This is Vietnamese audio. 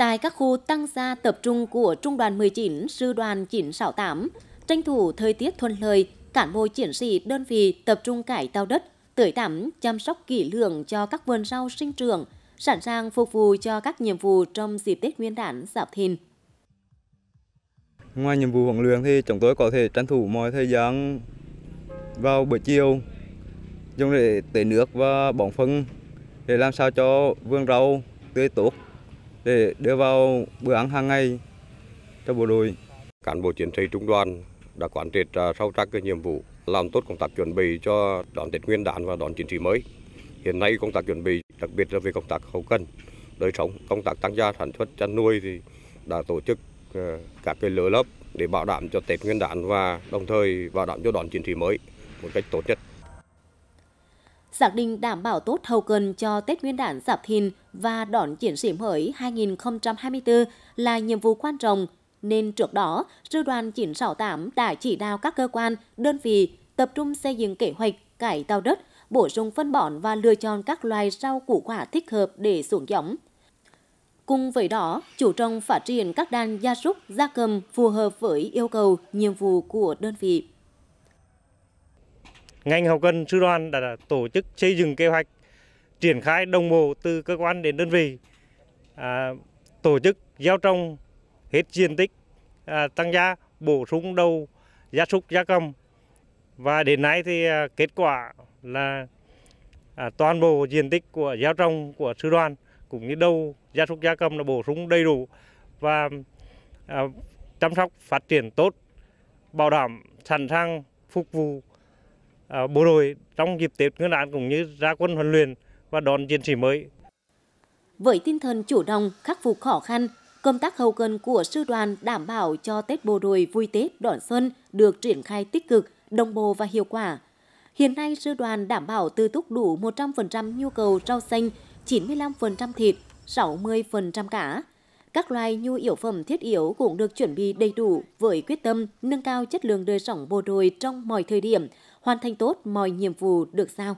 tại các khu tăng gia tập trung của Trung đoàn 19, Sư đoàn 968, tranh thủ thời tiết thuận lợi, cán bộ chiến sĩ đơn vị tập trung cải tạo đất, tưới tắm, chăm sóc kỹ lưỡng cho các vườn rau sinh trưởng, sẵn sàng phục vụ cho các nhiệm vụ trong dịp Tết Nguyên đán Giáp Thìn. Ngoài nhiệm vụ huấn luyện thì chúng tôi có thể tranh thủ mọi thời gian vào buổi chiều dùng để tưới nước và bón phân để làm sao cho vườn rau tươi tốt để đưa vào bữa ăn hàng ngày cho bộ đội. Cán bộ chiến sĩ trung đoàn đã quán triệt à, sâu sắc cái nhiệm vụ làm tốt công tác chuẩn bị cho đón Tết Nguyên đán và đón chiến sĩ mới. Hiện nay công tác chuẩn bị, đặc biệt là về công tác hậu cần, đời sống, công tác tăng gia sản xuất chăn nuôi thì đã tổ chức à, các cái lứa lớp để bảo đảm cho Tết Nguyên đán và đồng thời bảo đảm cho đón chiến sĩ mới một cách tốt nhất xác định đảm bảo tốt hậu cần cho Tết Nguyên đán Giáp Thìn và đón chiến sĩ mới 2024 là nhiệm vụ quan trọng, nên trước đó, Sư đoàn 968 đã chỉ đạo các cơ quan, đơn vị tập trung xây dựng kế hoạch cải tạo đất, bổ sung phân bón và lựa chọn các loài rau củ quả thích hợp để xuống giống. Cùng với đó, chủ trọng phát triển các đàn gia súc, gia cầm phù hợp với yêu cầu, nhiệm vụ của đơn vị ngành hậu cần sư đoàn đã tổ chức xây dựng kế hoạch triển khai đồng bộ từ cơ quan đến đơn vị, à, tổ chức gieo trồng hết diện tích à, tăng gia bổ sung đầu gia súc gia cầm và đến nay thì à, kết quả là à, toàn bộ diện tích của gieo trồng của sư đoàn cũng như đầu gia súc gia cầm là bổ sung đầy đủ và à, chăm sóc phát triển tốt bảo đảm sẵn sàng phục vụ À, bộ đội trong dịp Tết Nguyên đán cũng như ra quân huấn luyện và đón chiến sĩ mới. Với tinh thần chủ động khắc phục khó khăn, công tác hậu cần của sư đoàn đảm bảo cho Tết bộ đội vui Tết đón xuân được triển khai tích cực, đồng bộ và hiệu quả. Hiện nay, sư đoàn đảm bảo tư túc đủ 100% nhu cầu rau xanh, 95% thịt, 60% cá. Các loài nhu yếu phẩm thiết yếu cũng được chuẩn bị đầy đủ với quyết tâm nâng cao chất lượng đời sống bộ đội trong mọi thời điểm – hoàn thành tốt mọi nhiệm vụ được giao.